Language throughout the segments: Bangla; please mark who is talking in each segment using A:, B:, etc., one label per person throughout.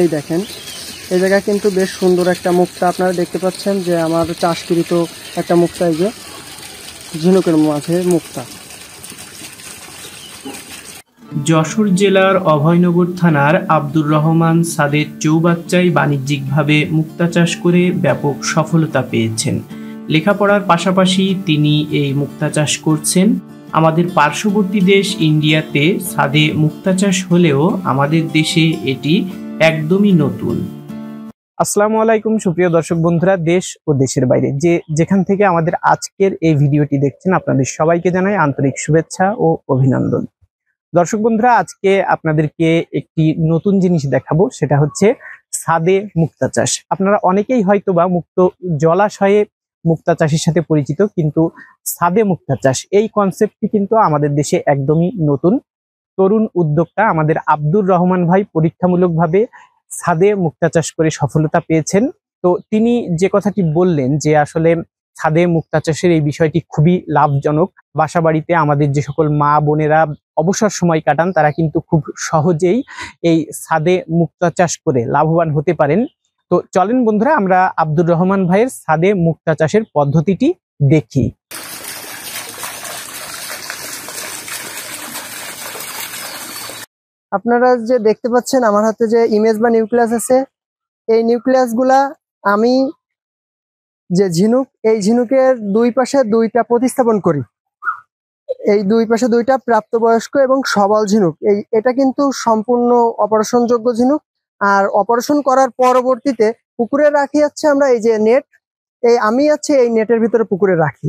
A: এই দেখেন এই জায়গায় কিন্তু বেশ সুন্দর একটা মুক্তা আপনারা দেখতে পাচ্ছেন যে আমার চাষকৃত একটা মুক্তা এই যে ঝিনুকের
B: মাঝে মুক্তা যশোর জেলার অভয়নগর থানার আব্দুর রহমান সাদের চৌবাচ্চাই বাণিজ্যিকভাবে মুক্তা চাষ করে ব্যাপক সফলতা পেয়েছেন লেখাপড়ার পাশাপাশি তিনি এই মুক্তা চাষ করছেন আমাদের পার্শ্ববর্তী দেশ ইন্ডিয়াতে ছাদে মুক্তা চাষ হলেও আমাদের দেশে এটি একদমই নতুন আসসালামু আলাইকুম সুপ্রিয় দর্শক বন্ধুরা দেশ ও দেশের বাইরে যে যেখান থেকে আমাদের আজকের এই ভিডিওটি দেখছেন আপনাদের সবাইকে জানাই আন্তরিক শুভেচ্ছা ও অভিনন্দন দর্শক বন্ধুরা আজকে আপনাদেরকে একটি নতুন জিনিস দেখাবো সেটা হচ্ছে ছাদে মুক্তা চাষ আপনারা অনেকেই হয়তো বা মুক্ত জলাশয়ে মুক্তা চাষের সাথে পরিচিত কিন্তু সাদে মুক্তা চাষ এই কনসেপ্টটি কিন্তু আমাদের দেশে একদমই নতুন তরুণ উদ্যোক্তা আমাদের আব্দুর রহমান ভাই পরীক্ষামূলকভাবে ছাদে মুক্তা চাষ করে সফলতা পেয়েছেন তো তিনি যে কথাটি বললেন যে আসলে ছাদে মুক্তা চাষের এই বিষয়টি খুবই লাভজনক বাসা বাড়িতে আমাদের যে সকল মা বোনেরা অবসর সময় কাটান তারা কিন্তু খুব সহজেই এই ছাদে মুক্তা চাষ করে লাভবান হতে পারেন তো চলেন বন্ধুরা আমরা আব্দুর রহমান ভাইয়ের ছাদে মুক্তা চাষের পদ্ধতিটি দেখি আপনারা
A: যে দেখতে পাচ্ছেন আমার হাতে যে ইমেজ বা নিউক্লিয়াস আছে এই নিউক্লিয়াসগুলা আমি যে ঝিনুক এই ঝিনুকের দুই পাশে দুইটা প্রতিস্থাপন করি এই দুই পাশে দুইটা প্রাপ্তবয়স্ক এবং সবল ঝিনুক এই এটা কিন্তু সম্পূর্ণ অপারেশনযোগ্য ঝিনুক আর অপারেশন করার পরবর্তীতে পুকুরে রাখি হচ্ছে আমরা এই যে নেট এই আমি হচ্ছে এই নেটের ভিতরে পুকুরে রাখি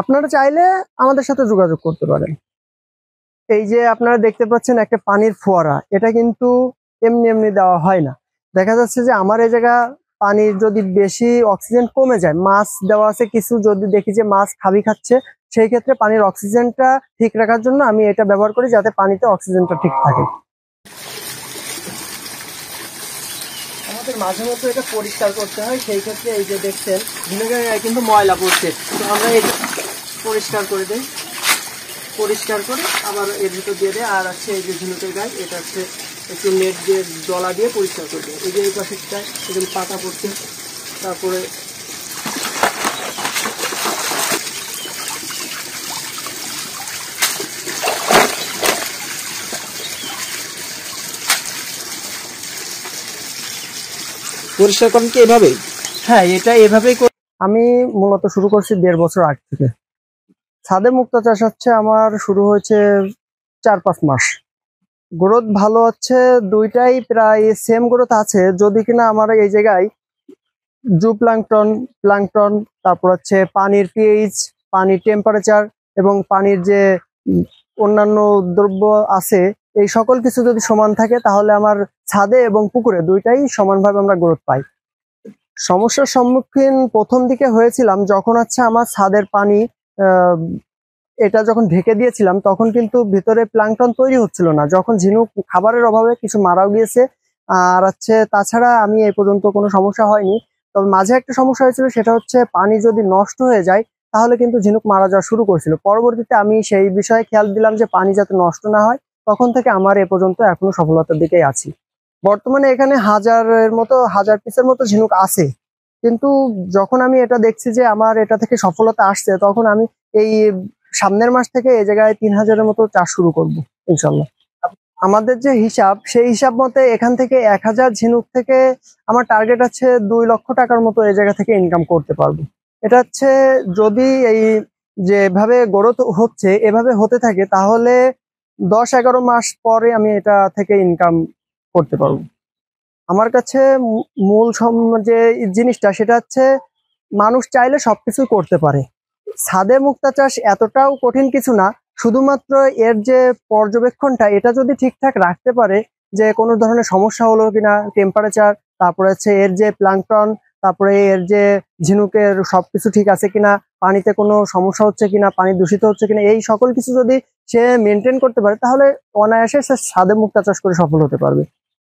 A: আপনারা চাইলে আমাদের সাথে যোগাযোগ করতে পারেন এই যে আপনারা দেখতে পাচ্ছেন একটা পানির ফোয়ারা এটা কিন্তু এমনি এমনি দেওয়া হয় না দেখা যাচ্ছে যে আমার এই জায়গা পানির যদি বেশি অক্সিজেন কমে যায় মাছ দেওয়া আছে কিছু যদি দেখি যে মাছ খাবি খাচ্ছে সেই ক্ষেত্রে পানির অক্সিজেনটা ঠিক রাখার জন্য আমি এটা ব্যবহার করি যাতে পানিতে অক্সিজেনটা ঠিক থাকে আমাদের মাঝে মধ্যে এটা পরিষ্কার করতে হয় সেই ক্ষেত্রে এই যে দেখছেন ভিনেগার কিন্তু ময়লা পড়ছে তো আমরা এটা পরিষ্কার করে দিই পরিষ্কার করে আবার এর ভিতর দিয়ে দেয় আর আছে এই যে ঝিনুকের গায়ে এটা হচ্ছে একটু নেট দিয়ে ডলা দিয়ে পরিষ্কার করে দেয় এই যে এই পাশেরটা পাতা পড়ছে তারপরে পরিষ্কার করেন কি এভাবেই হ্যাঁ এটা এভাবেই আমি মূলত শুরু করছি দেড় বছর আগ থেকে ছাদে মুক্তা চাষ হচ্ছে আমার শুরু হয়েছে চার পাঁচ মাস গ্রোথ ভালো হচ্ছে দুইটাই প্রায় সেম গ্রোথ আছে যদি কিনা আমার এই জায়গায় জু প্লাংটন প্লাংটন তারপর হচ্ছে পানির পিএইচ পানির টেম্পারেচার এবং পানির যে অন্যান্য দ্রব্য আছে এই সকল কিছু যদি সমান থাকে তাহলে আমার ছাদে এবং পুকুরে দুইটাই সমানভাবে আমরা গ্রোথ পাই সমস্যার সম্মুখীন প্রথম দিকে হয়েছিলাম যখন হচ্ছে আমার ছাদের পানি এটা যখন ঢেকে দিয়েছিলাম তখন কিন্তু ভিতরে প্লাংটন তৈরি হচ্ছিল না যখন ঝিনুক খাবারের অভাবে কিছু মারাও গিয়েছে আর হচ্ছে তাছাড়া আমি এই পর্যন্ত কোনো সমস্যা হয়নি তবে মাঝে একটা সমস্যা হয়েছিল সেটা হচ্ছে পানি যদি নষ্ট হয়ে যায় তাহলে কিন্তু ঝিনুক মারা যাওয়া শুরু করেছিল পরবর্তীতে আমি সেই বিষয়ে খেয়াল দিলাম যে পানি যাতে নষ্ট না হয় তখন থেকে আমার এ পর্যন্ত এখনো সফলতার দিকেই আছি বর্তমানে এখানে হাজারের মতো হাজার পিসের মতো ঝিনুক আছে কিন্তু যখন আমি এটা দেখছি যে আমার এটা থেকে সফলতা আসছে তখন আমি এই সামনের মাস থেকে এই জায়গায় তিন হাজারের মতো চাষ শুরু করব ইনশাল্লাহ আমাদের যে হিসাব সেই হিসাব মতে এখান থেকে এক হাজার ঝিনুক থেকে আমার টার্গেট আছে দুই লক্ষ টাকার মতো এই জায়গা থেকে ইনকাম করতে পারবো এটা হচ্ছে যদি এই যেভাবে গড়ত হচ্ছে এভাবে হতে থাকে তাহলে দশ এগারো মাস পরে আমি এটা থেকে ইনকাম করতে পারবো আমার কাছে মূল যে জিনিসটা সেটা হচ্ছে মানুষ চাইলে সব কিছু করতে পারে ছাদে মুক্তা চাষ এতটাও কঠিন কিছু না শুধুমাত্র এর যে পর্যবেক্ষণটা এটা যদি ঠিকঠাক রাখতে পারে যে কোনো ধরনের সমস্যা হলো কিনা টেম্পারেচার তারপরে হচ্ছে এর যে প্লাংটন তারপরে এর যে ঝিনুকের সব কিছু ঠিক আছে কিনা পানিতে কোনো সমস্যা হচ্ছে কিনা পানি দূষিত হচ্ছে কিনা এই সকল কিছু যদি সে মেনটেন করতে পারে তাহলে অনায়াসে সে স্বাদে মুক্তা চাষ করে সফল হতে পারবে